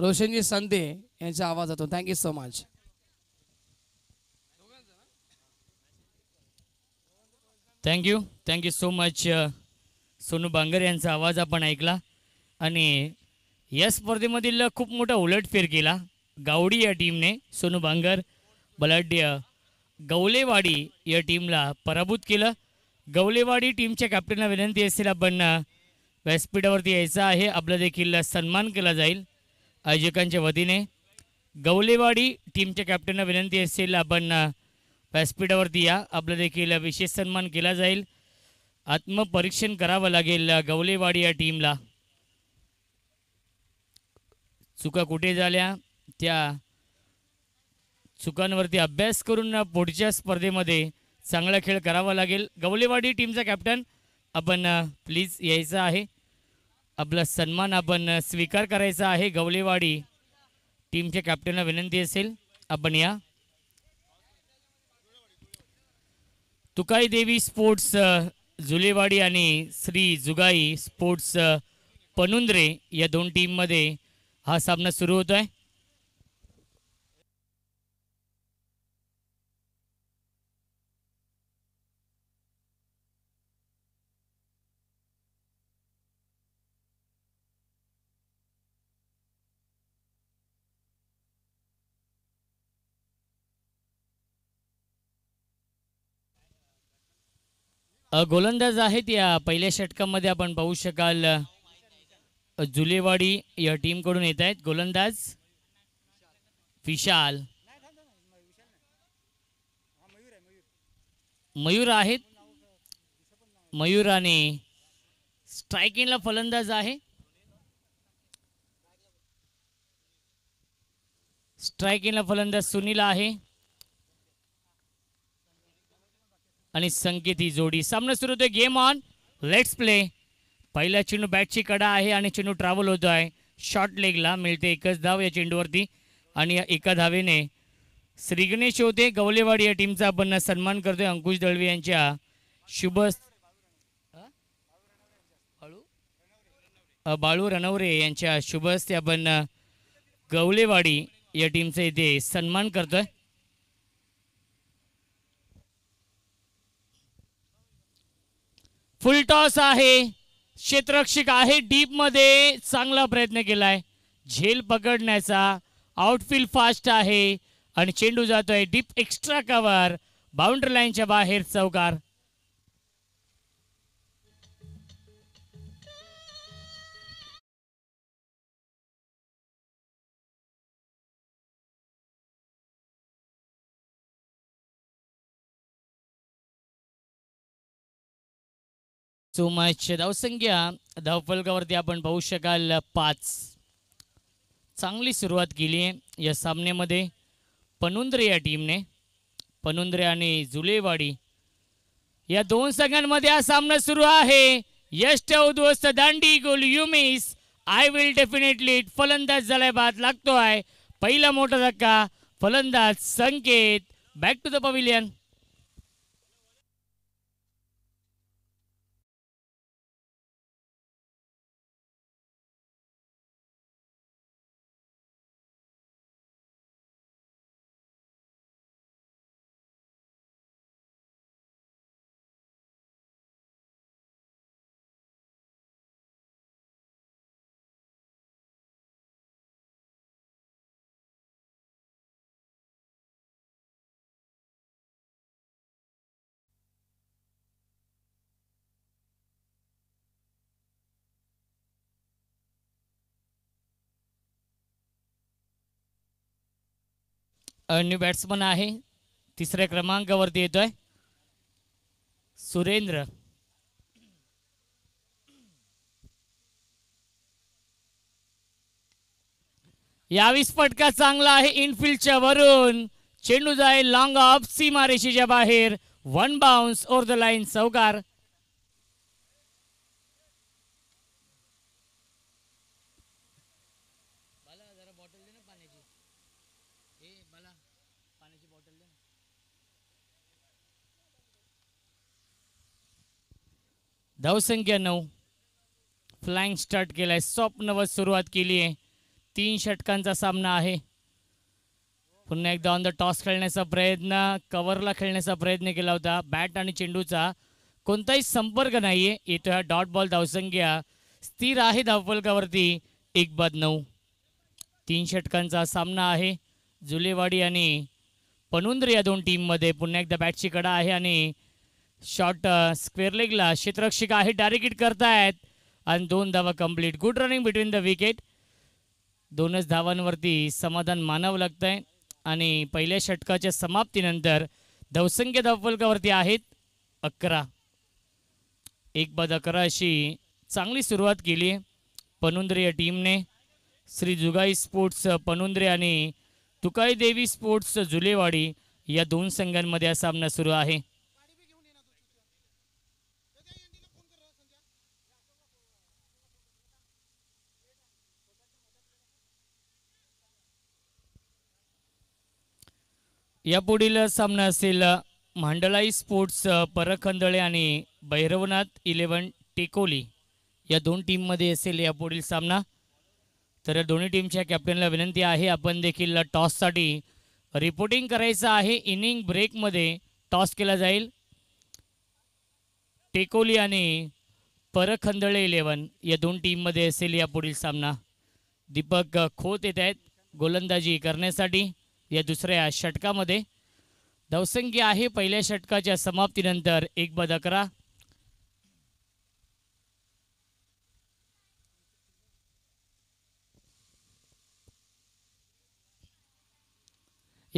रोशनजी संदे यांच्या आवाजातून thank you so much thank you thank you so much Sonu Bangar यांचा आवाज आपण ऐकला आणि या स्पर्धेमधील खूप मोठा उलटफेर केला गावडी या टीमने सोनू बांगर बलाढ्य गवलेवाडी या टीमला पराभूत केलं गवलेवाडी टीमच्या कॅप्टनला विनंती असेल आपण uh, व्यासपीठावरती यायचं आहे आपला देखील सन्मान केला जाईल आयोजकांच्या वतीने गवलेवाडी टीमच्या कॅप्टनला विनंती असेल आपण व्यासपीठावरती या आपलं देखील विशेष सन्मान केला जाईल आत्मपरीक्षण करावं लागेल गवलेवाडी या टीमला चुका कुठे झाल्या त्या चुकांवरती अभ्यास करून पुढच्या स्पर्धेमध्ये चांगला खेळ करावा लागेल गवलेवाडी टीमचा कॅप्टन आपण प्लीज यायचं आहे आपला सन्मान आपण स्वीकार करायचा आहे गवलेवाडी टीमच्या कॅप्टनला विनंती असेल आपण या तुकाई देवी स्पोर्ट्स जुलेवाडी आणि श्री जुगाई स्पोर्ट्स पनुंद्रे या दोन टीममध्ये हा सामना सुरू होतोय आहे गोलंदाज आहेत या पहिल्या षटकामध्ये आपण पाहू शकाल जुलेवाडी या टीमकडून येत आहेत गोलंदाज विशाल मयूर आहेत मयूर मयुराने स्ट्रायकिंगला फलंदाज आहे स्ट्रायकिंगला फलंदाज सुनील आहे आणि संकेत ही जोडी सामना सुरू होतोय गेम ऑन लेट्स प्ले पहिला चेंडू बॅटची कडा आहे आणि चेंडू ट्रॅव्हल होतो आहे शॉर्ट लेगला मिळते एकच धाव या चेंडूवरती आणि या एका धावेने श्रीगणेश होते गवलेवाडी या टीमचा आपण सन्मान करतोय अंकुश दळवी यांच्या शुभ बाळू रणवरे यांच्या शुभस्ते आपण गवलेवाडी या टीमचा इथे सन्मान करतोय फुल टॉस आहे क्षेत्ररक्षक आहे डीप डीपमध्ये चांगला प्रयत्न केलाय झेल पकडण्याचा आउटफील्ड फास्ट आहे आणि चेंडू जातोय डीप एक्स्ट्रा कवर बाउंड्री लाईनच्या बाहेर चौकार सो मच धावसंख्या धावफलकावरती आपण पाहू शकाल पाच चांगली सुरुवात केली आहे या सामन्यामध्ये पनुंद्रे या टीमने पनुंद्रे आणि जुलेवाडी या दोन संघांमध्ये हा सामना सुरू आहे यष्ट उद्ध्वस्त दांडी गोल युमिस आय विल डेफिनेटली फलंदाज झालाय बाद लागतो आहे पहिला मोठा धक्का फलंदाज Sanket back to the pavilion new batsman आहे तिसऱ्या क्रमांकावरती येतोय सुरेंद्र यावीस फटका चांगला आहे इनफिल्डच्या वरून चेंडू जाईल लॉंग ऑफ मारेशीच्या बाहेर one bounce over the line सौकार धावसंख्या नऊ फ्लाइंग स्टार्ट केला आहे स्वप्नवर सुरुवात केली आहे तीन षटकांचा सामना आहे पुन्हा एकदा ऑन द टॉस खेळण्याचा प्रयत्न कवरला खेळण्याचा प्रयत्न केला होता बॅट आणि चेंडूचा कोणताही संपर्क नाही आहे येतो हा डॉट बॉल धावसंख्या स्थिर आहे धावपलकावरती एक बाद नऊ तीन षटकांचा सामना आहे जुलेवाडी आणि पनुंद्र या दोन टीममध्ये पुन्हा एकदा बॅटची कडा आहे आणि शॉर्ट स्क्वेअर लेगला क्षेत्ररक्षक आहे डायरेक्ट करतायत आणि दोन धावा complete good running between the wicket दोनच धावांवरती समाधान मानावं लागतंय आणि पहिल्या षटकाच्या समाप्तीनंतर धवसंख्या धावफलकावरती आहेत अकरा एक बाद अकरा अशी चांगली सुरुवात केली आहे पनुंद्रे या टीमने श्री जुगाई स्पोर्ट्स uh, पनुंद्रे आणि तुकाई देवी स्पोर्ट्स uh, जुलेवाडी या दोन संघांमध्ये हा सामना सुरू आहे यापुढील सामना असेल मांडलाई स्पोर्ट्स परखंदळे आणि भैरवनाथ इलेवन टेकोली या दोन टीममध्ये असेल यापुढील सामना तर दोन्ही टीमच्या कॅप्टनला विनंती आहे आपण देखील टॉससाठी रिपोर्टिंग करायचं आहे इनिंग ब्रेकमध्ये टॉस केला जाईल टेकोली आणि परखंदळे इलेवन या दोन टीममध्ये असेल यापुढील सामना दीपक खोत येत आहेत गोलंदाजी करण्यासाठी या दुसऱ्या षटकामध्ये दौसंगी आहे पहिल्या षटकाच्या समाप्तीनंतर एक बदकरा. अकरा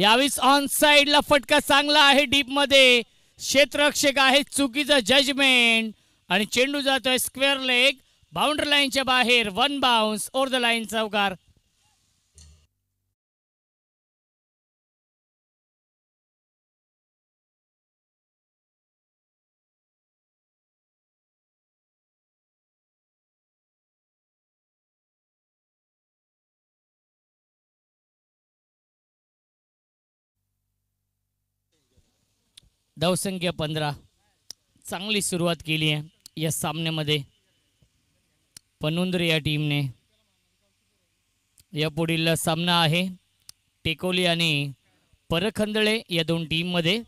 यावीस ऑन साइडला फटका चांगला आहे डीप मध्ये क्षेत्ररक्षक आहे चुकीचा जजमेंट आणि चेंडू जातोय स्क्वेअर लेग बाउंड्री लाईनच्या बाहेर one bounce over the line चौकार धावसंख्या पंधरा चांगली सुरुवात केली आहे या सामन्यामध्ये पनुंद्र या टीमने या पुढील सामना आहे टेकोली आणि परखंदळे या दोन टीममध्ये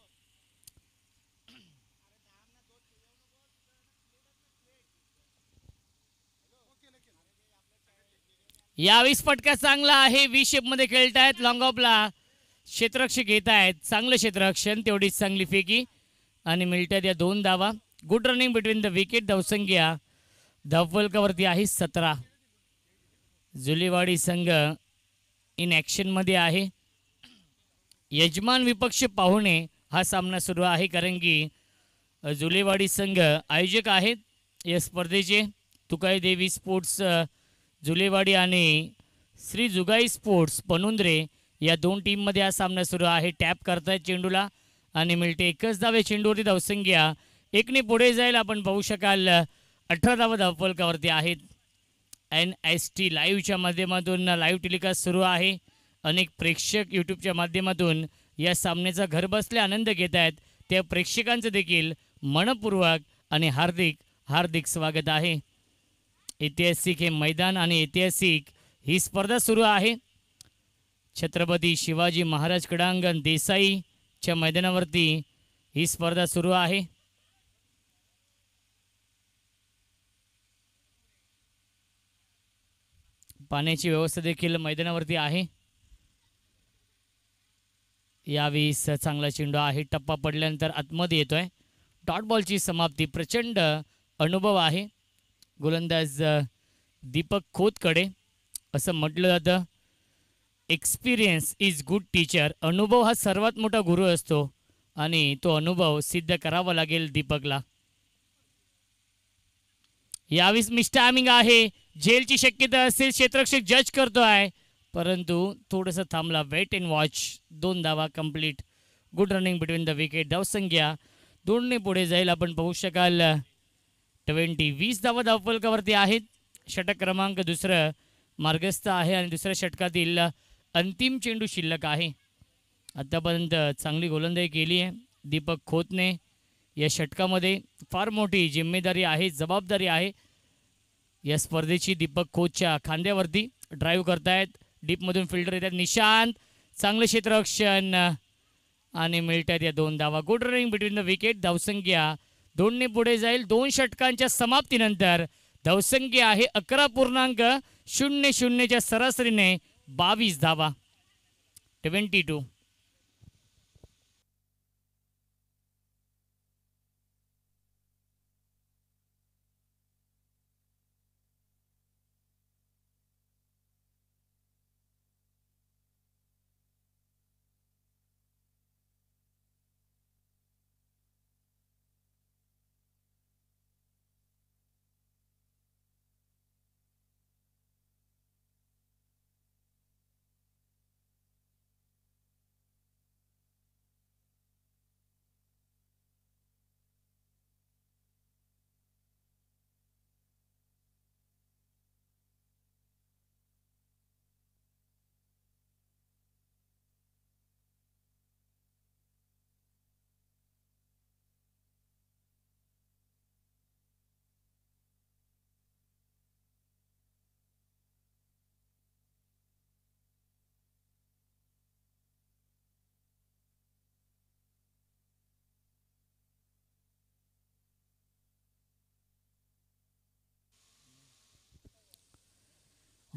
यावीस फटका चांगला आहे वी शेप मध्ये खेळतायत लॉंग ऑफला क्षेत्ररक्ष घेत आहेत चांगलं क्षेत्ररक्षण तेवढीच चांगली फेकी आणि मिळतात या दोन धावा good running between the wicket धावसंख्या धावफलकावरती आहे सतरा जुलेवाडी संघ इन ॲक्शनमध्ये आहे यजमान विपक्ष पाहुणे हा सामना सुरू आहे कारण की जुलेवाडी संघ आयोजक आहेत या स्पर्धेचे तुकाई देवी स्पोर्ट्स जुलेवाडी आणि श्री जुगाई स्पोर्ट्स पनुंद्रे या दोन टीममध्ये हा सामना सुरू आहे टॅप करतायत चेंडूला आणि मिळते एकच दावे चेंडूवरती धावसंख्या एकने पुढे जाईल आपण पाहू शकाल अठरा धाव धावफलकावरती आहेत एन एस टी लाईव्हच्या माध्यमातून लाईव्ह टेलिकास्ट सुरू आहे अनेक प्रेक्षक यूट्यूबच्या माध्यमातून या सामन्याचा घरबसल्या आनंद घेत आहेत त्या प्रेक्षकांचं देखील मनपूर्वक आणि हार्दिक हार्दिक स्वागत आहे ऐतिहासिक हे मैदान आणि ऐतिहासिक ही स्पर्धा सुरू आहे छत्रपती शिवाजी महाराज क्रीडांगण देसाईच्या मैदानावरती ही स्पर्धा सुरू आहे पाण्याची व्यवस्था देखील मैदानावरती आहे यावीस चांगला चेंडू आहे टप्पा पडल्यानंतर आतमध्ये येतोय डॉट बॉलची समाप्ती प्रचंड अनुभव आहे गोलंदाज दीपक खोतकडे असं म्हटलं जातं एक्सपिरियन्स इज गुड टीचर अनुभव हा सर्वात मोठा गुरु असतो आणि तो अनुभव सिद्ध करावा लागेल दीपकला यावेळी मिस टायमिंग आहे जेलची शक्यता असेल क्षेत्रक्षक जज करतो आहे परंतु थोडंसं थांबला वेट अँड वॉच दोन धावा complete good running between the wicket धावसंख्या दोनने पुढे जाईल आपण पाहू शकाल ट्वेंटी वीस धावा धावपलकावरती आहेत षटक क्रमांक दुसरं मार्गस्थ आहे आणि दुसऱ्या षटकातील अंतिम चेंडू शिल्लक आहे आतापर्यंत चांगली गोलंदाजी केली आहे दीपक खोतने या षटकामध्ये फार मोठी जिम्मेदारी आहे जबाबदारी आहे या स्पर्धेची दीपक खोतच्या खांद्यावरती ड्राईव्ह करतायत डीपमधून फिल्डर येतात निशांत चांगलं क्षेत्ररक्षण आणि मिळतात या दोन धावा good running between the wicket धावसंख्या दोनने पुढे जाईल दोन षटकांच्या समाप्तीनंतर धावसंख्या आहे अकरा पूर्णांक शून्य शून्यच्या सरासरीने बावीस धावा twenty two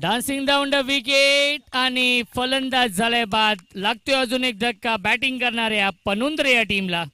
dancing down the wicket आणि फलंदाज झाल्या बाद लागतोय अजून एक धक्का बॅटिंग करणाऱ्या पनुंद्रे या टीमला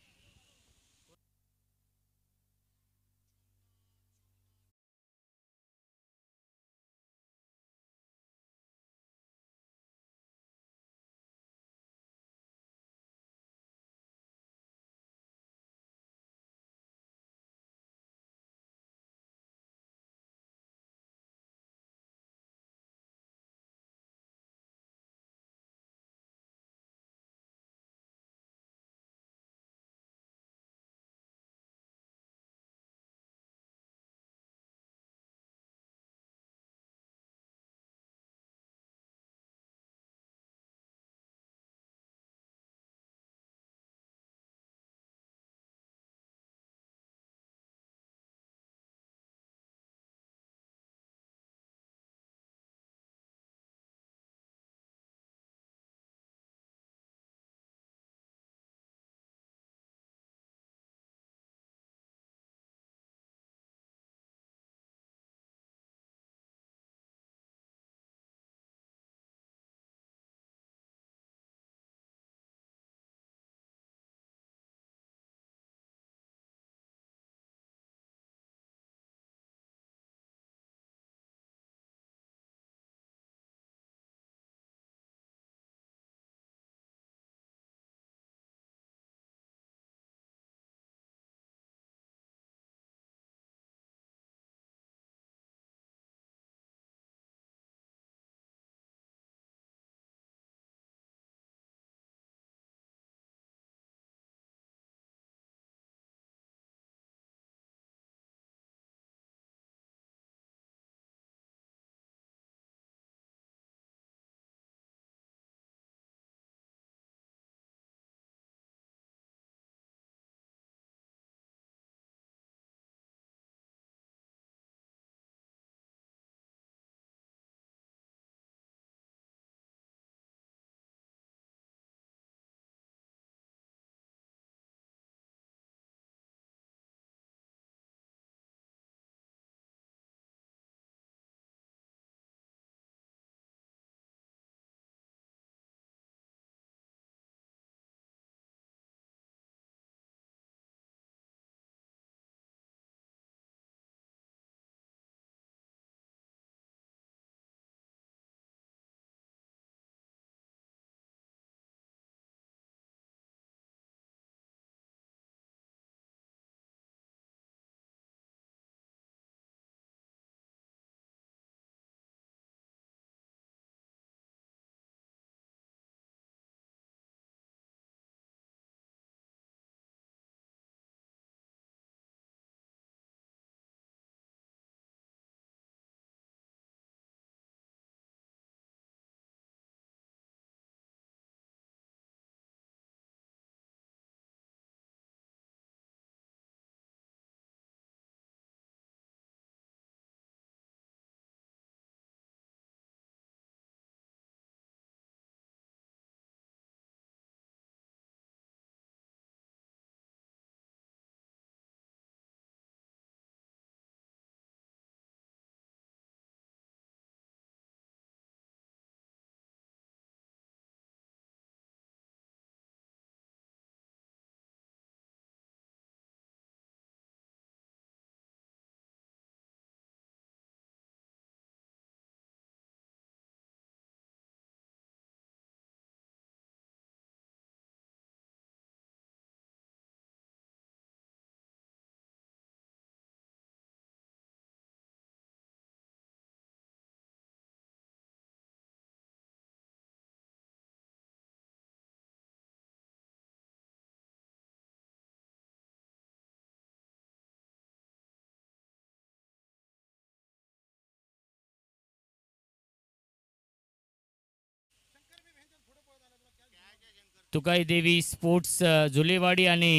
तुकाई देवी स्पोर्ट्स जुलेवाडी आणि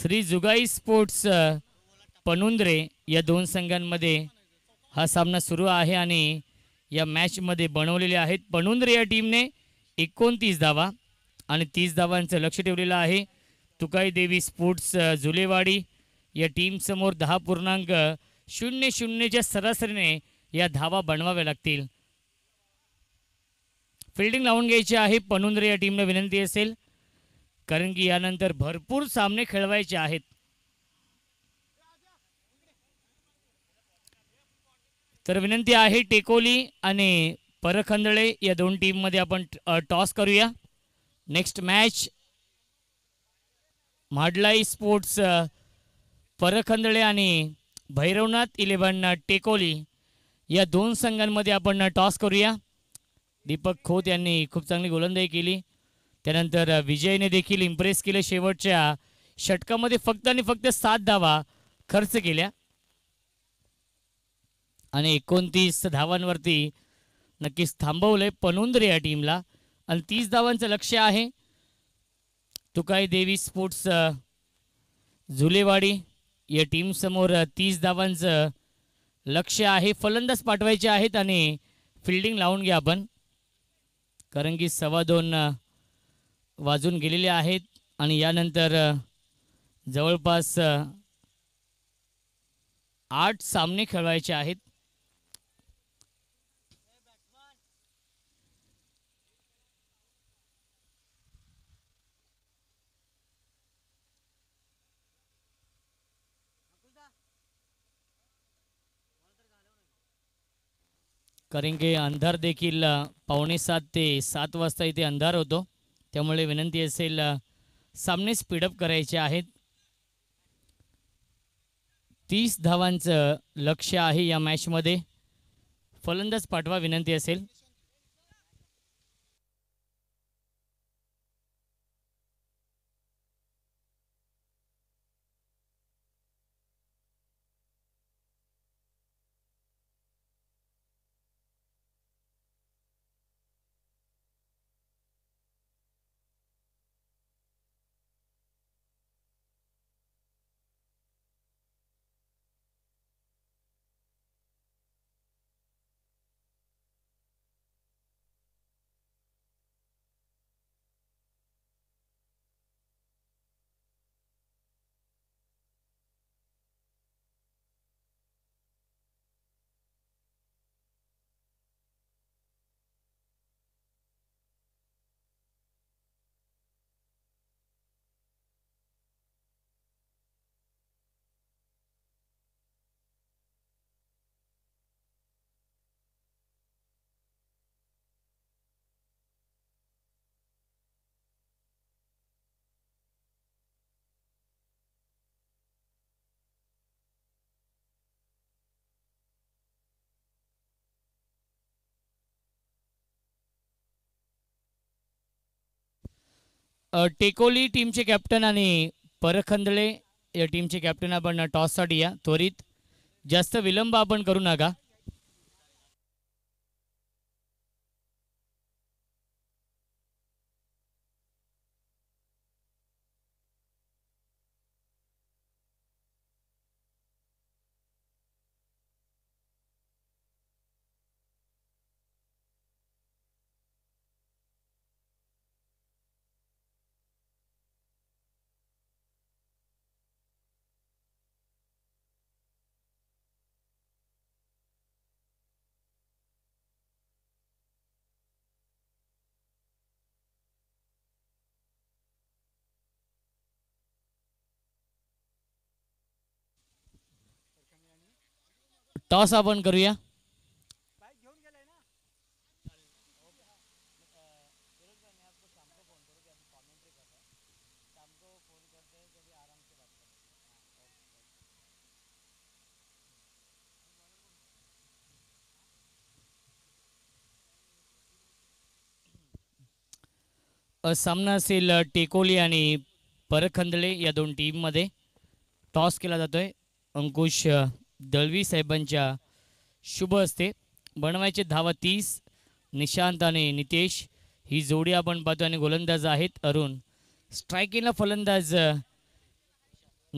श्री जुगाई स्पोर्ट्स पनुंद्रे या दोन संघांमध्ये हा सामना सुरू आहे आणि या मॅचमध्ये बनवलेले आहेत पनुंद्रे या टीमने एकोणतीस धावा आणि तीस धावांचं लक्ष ठेवलेलं आहे तुकाई देवी स्पोर्ट्स जुलेवाडी या टीमसमोर दहा पूर्णांक शून्य शून्यच्या सरासरीने या धावा बनवाव्या लागतील फिल्डिंग लावून घ्यायची आहे पनुंद्रे या टीमला विनंती असेल कारण की यानंतर भरपूर सामने खेळवायचे आहेत तर विनंती आहे टेकोली आणि परखंदळे या दोन टीममध्ये आपण टॉस करूया next match Madlai sports Parkhandale आणि भैरवनाथ इलेव्हन टेकोली या दोन संघांमध्ये आपण टॉस करूया दीपक खोत यांनी खूप चांगली गोलंदाजी केली त्यानंतर विजयने देखील इम्प्रेस केले शेवटच्या षटकामध्ये फक्त आणि फक्त सात धावा खर्च केल्या आणि एकोणतीस धावांवरती नक्कीच थांबवलंय पनुंदरे या टीमला आणि तीस धावांचं लक्ष आहे तुकाई देवी स्पोर्ट्स झुलेवाडी या टीमसमोर तीस धावांचं लक्ष आहे फलंदाज पाठवायचे आहेत आणि फिल्डिंग लावून घ्या आपण कारण की सव्वा दोन वाजून गेलेले आहेत आणि यानंतर जवळपास आठ सामने खेळवायचे आहेत कारण की अंधार देखील पावणे सात ते सात वाजता इथे अंधार होतो त्यामुळे विनंती असेल सामने स्पीडअप करायचे आहेत तीस धावांचं लक्ष आहे या मॅचमध्ये फलंदाज पाठवा विनंती असेल टेकोली टीमचे कॅप्टन आणि परखंदळे या टीमचे कॅप्टन आपण टॉससाठी या त्वरित जास्त विलंब आपण करू नका टॉस आपण करूया सामना असेल टेकोली आणि परखंदळे या दोन मध्ये टॉस केला जातोय अंकुश दळवी साहेबांच्या शुभ असते बनवायचे धावा तीस निशांत आणि नितेश ही जोडी आपण पाहतो आणि गोलंदाज आहेत अरुण स्ट्रायकिंगला फलंदाज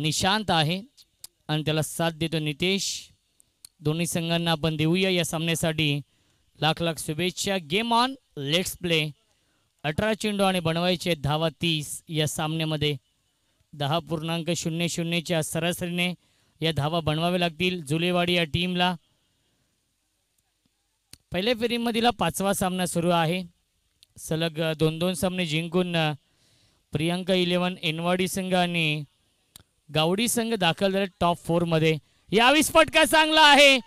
निशांत आहे आणि त्याला साथ देतो नितेश दोन्ही संघांना आपण देऊया या सामन्यासाठी लाख लाख शुभेच्छा गेम ऑन लेट्स प्ले अठरा चेंडू आणि बनवायचे धावा तीस या सामन्यामध्ये दहा पूर्णांक शून्य शून्यच्या सरासरीने या धावा बनवावे लागतील जुलेवाडी या टीमला पहिल्या फेरीमधील पाचवा सामना सुरू आहे सलग दोन दोन सामने जिंकून प्रियांका इलेवन एनवाडी संघ आणि गावडी संघ दाखल झाले टॉप फोरमध्ये यावीस फटका चांगला आहे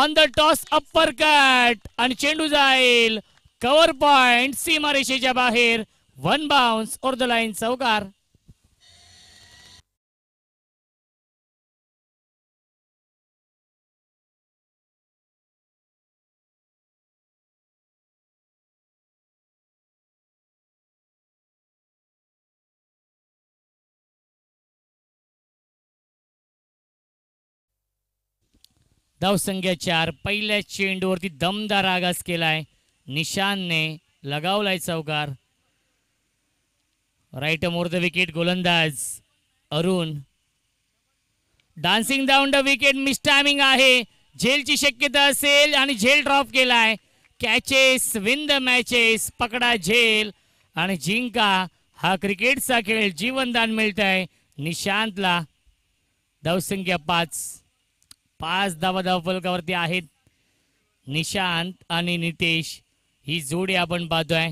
on the toss upper cut आणि चेंडू जाईल कव्हर पॉइंट सीमारेषेच्या बाहेर one bounce over the line चौकार धावसंख्या चार पहिल्या चेंडूवरती दमदार आगास केलाय निशानने लगावलाय चौकार राईट मोर द विकेट गोलंदाज Arun dancing down the wicket miss timing आहे झेलची शक्यता असेल आणि झेल ड्रॉप केलाय कॅचेस विन द मॅचेस पकडा झेल आणि जिंका हा क्रिकेटचा खेळ जीवनदान मिळत आहे निशांतला धावसंख्या पाच पाच धावा फलकावरती आहेत निशांत आणि नितेश ही जोडी आपण पाहतोय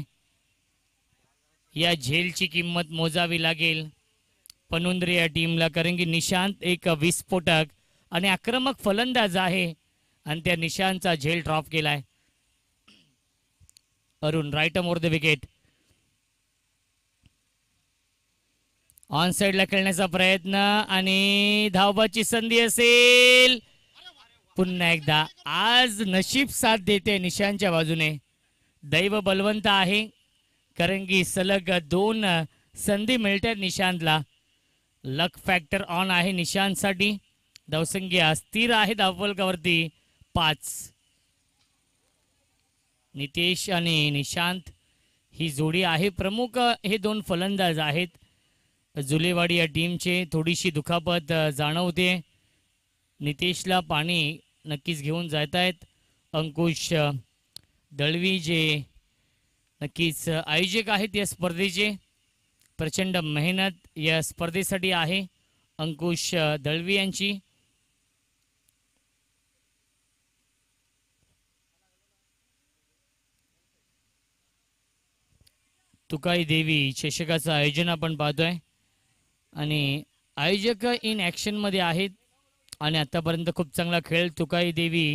या झेलची किंमत मोजावी लागेल पनुंद्रे या टीमला कारण की निशांत एक विस्फोटक आणि आक्रमक फलंदाज आहे आणि त्या निशांतचा झेल ड्रॉप केलाय Arun right more the wicket on साइडला खेळण्याचा प्रयत्न आणि धावबाची संधी असेल पुन्हा एकदा आज नशीब साथ देते निशांच्या बाजूने दैव बलवंत आहे कारण की सलग दोन संधी मिळतात निशांतला लक फॅक्टर ऑन आहे निशांतसाठी धावसंख्या स्थिर आहे धावलकावरती पाच नितेश आणि निशांत ही जोडी आहे प्रमुख हे दोन फलंदाज आहेत जुलेवाडी या टीमचे थोडीशी दुखापत जाणवते नितेशला पाणी नक्कीच घेऊन जात आहेत अंकुश दळवी जे नक्कीच आयोजक आहेत या स्पर्धेचे प्रचंड मेहनत या स्पर्धेसाठी आहे अंकुश दळवी यांची तुकाई देवी चषकाचं आयोजन आपण पाहतोय आणि आयोजक इन ॲक्शनमध्ये आहेत आणि आतापर्यंत खूप चांगला खेळ तुकाई देवी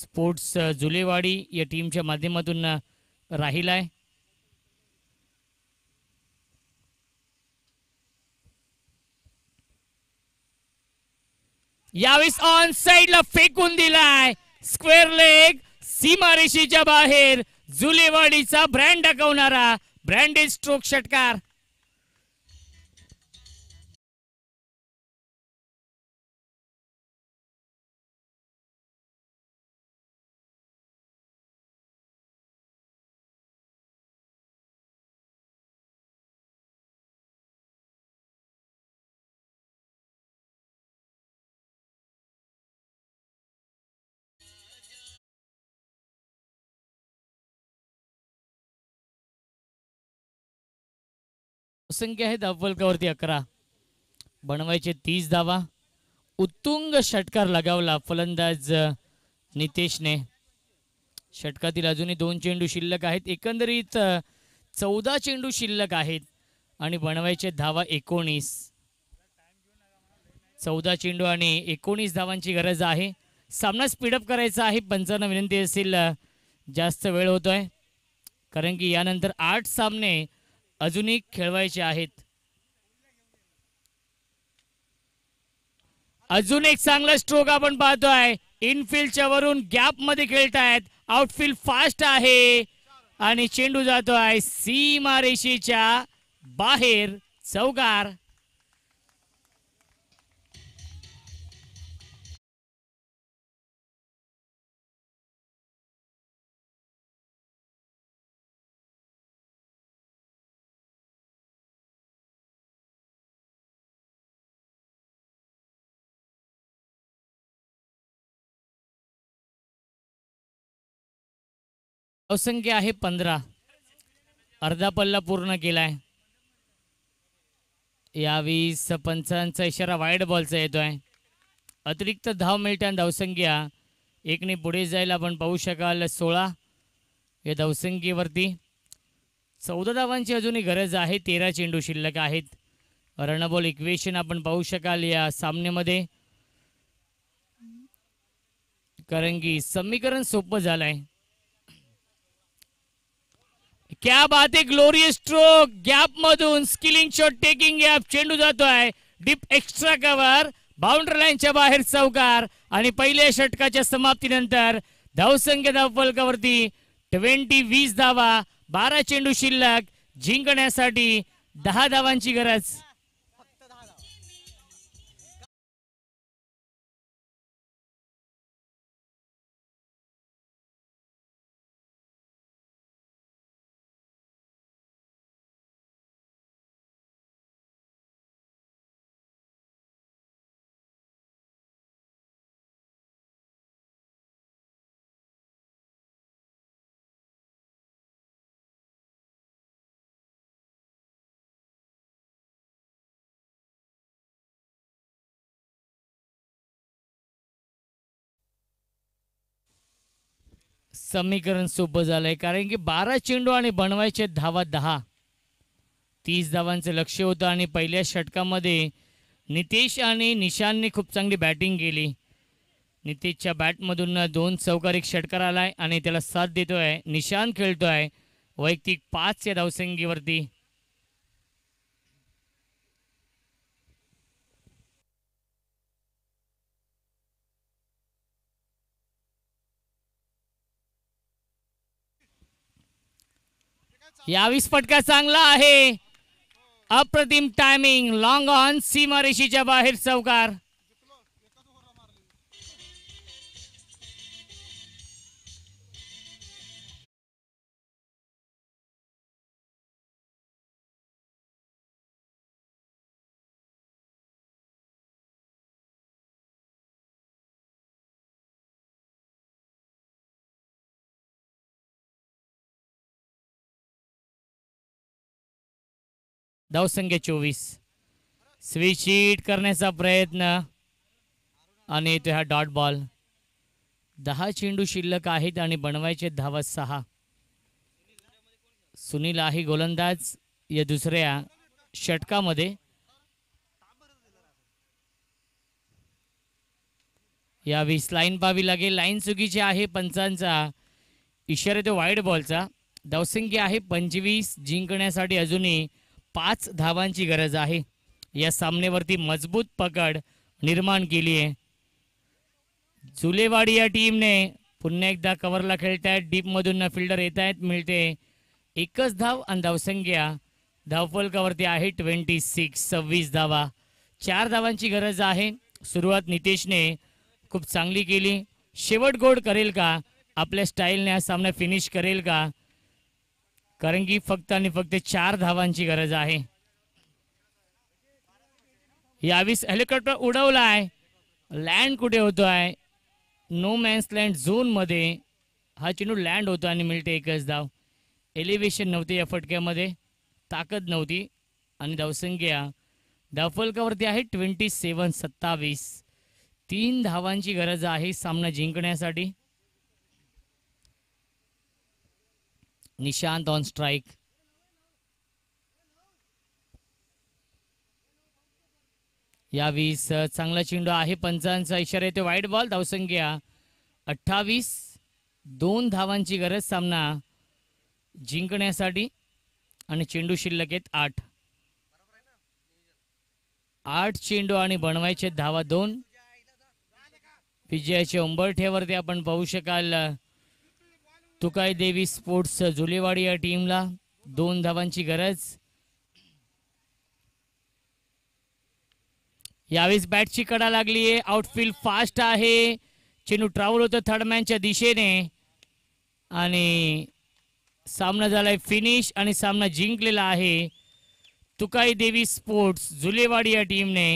स्पोर्ट्स जुलेवाडी या टीमच्या माध्यमातून राहिला आहे यावेळेस ऑन साइड ला फेकून दिलाय स्क्वेअर लेग रेषेच्या बाहेर जुलेवाडीचा ब्रँड दाखवणारा ब्रँडेड स्ट्रोक षटकार संख्या आहे अव्वलकावरती अकरा बनवायचे तीस धावा उत्तुंग षटकार लगावला फलंदाज नितेशने षटकातील अजूनही दोन चेंडू शिल्लक आहेत एकंदरीत चौदा चेंडू शिल्लक आहेत आणि बनवायचे धावा एकोणीस चौदा चेंडू आणि एकोणीस धावांची गरज आहे सामना स्पीडअप करायचा आहे पंचांना विनंती असेल जास्त वेळ होतोय कारण की यानंतर आठ सामने अजूनही खेळवायचे आहेत अजून एक चांगला स्ट्रोक आपण पाहतोय इनफिल्डच्या वरून गॅप मध्ये खेळतायत आउटफिल्ड फास्ट आहे आणि चेंडू जातोय मारेशीच्या बाहेर चौकार अवसंख्य आहे पंधरा अर्धा पल्ला पूर्ण केलाय वीस पंचांचा इशारा वाईट बॉलचा येतोय अतिरिक्त धाव मिळत्या धावसंख्या एकने पुढे जायला आपण पाहू शकाल सोळा या धावसंख्येवरती चौदा धावांची अजूनही गरज आहे तेरा चेंडू शिल्लक आहेत रणबॉल इक्वेशन आपण पाहू शकाल या सामन्यामध्ये कारण की समीकरण सोपं झालं आहे क्या बात है ग्लोरियस स्ट्रोक गॅप मधून स्किलिंग शॉट टेकिंग गॅप चेंडू जातोय डीप एक्स्ट्रा कवर बाउंड्री लाइनच्या बाहेर चौकार आणि पहिल्या षटकाच्या समाप्तीनंतर फलका वरती ट्वेंटी वीस धावा बारा चेंडू शिल्लक जिंकण्यासाठी दहा धावांची गरज समीकरण सोपं आहे कारण की बारा चेंडू आणि बनवायचे धावा दहा तीस धावांचं लक्ष होतं आणि पहिल्या षटकामध्ये नितेश आणि निशानने खूप चांगली बॅटिंग केली नितेशच्या बॅटमधून दोन चौकारिक षटकार आला आहे आणि त्याला साथ देतो आहे निशान खेळतो आहे वैयक्तिक पाच या धावसंगीवरती यावीस फटका चांगला आहे अप्रतिम टायमिंग लॉंग ऑन सीमारेषीच्या बाहेर चौकार धावसंख्या चोवीस स्विचीट करण्याचा प्रयत्न आणि तो ह्या डॉट बॉल दहा चेंडू शिल्लक आहेत आणि बनवायचे धावा सहा सुनील आहे गोलंदाज या दुसऱ्या षटकामध्ये या वीस लाईन पावी लागेल लाईन चुकीची आहे पंचांचा इशारा तो वाईड बॉलचा धावसंख्या आहे पंचवीस जिंकण्यासाठी अजूनही पाच धावांची गरज आहे या सामनेवरती मजबूत पकड निर्माण केली आहे जुलेवाडी या टीमने पुन्हा एकदा कव्हरला खेळतायत डीपमधून फिल्डर येत आहेत मिळते एकच धाव आणि धावसंख्या धावफलकावरती आहे ट्वेंटी सिक्स सव्वीस धावा चार धावांची गरज आहे सुरुवात नितेशने खूप चांगली केली शेवट गोड करेल का आपल्या स्टाईलने हा सामना फिनिश करेल का कारण की फक्त आणि फक्त चार धावांची गरज आहे यावीस हेलिकॉप्टर उडवला आहे लँड कुठे होतो आहे नो मॅन्स लँड झोन मध्ये हा चेंडू लँड होतो आणि मिळते एकच धाव एलिव्हेशन नव्हते या फटक्यामध्ये ताकद नव्हती आणि धावसंख्या धावफलकावरती आहे ट्वेंटी सेवन सत्तावीस तीन धावांची गरज आहे सामना जिंकण्यासाठी निशांत ऑन स्ट्राईक वीस चांगला चेंडू आहे पंचांचा इशारा ते वाईट बॉल धावसंख्या अठ्ठावीस दोन धावांची गरज सामना जिंकण्यासाठी आणि चेंडू शिल्लक आहेत आठ आठ चेंडू आणि बनवायचे धावा दोन विजयाचे उंबरठ्यावरती आपण पाहू शकाल तुकाई देवी स्पोर्ट्स जुलेवाडी या टीमला दोन धावांची गरज यावेळेस बॅटची कडा लागली आहे आउटफील्ड फास्ट आहे चेंडू ट्रॅव्हल होतं मॅनच्या दिशेने आणि सामना झालाय फिनिश आणि सामना जिंकलेला आहे तुकाई देवी स्पोर्ट्स जुलेवाडी या टीमने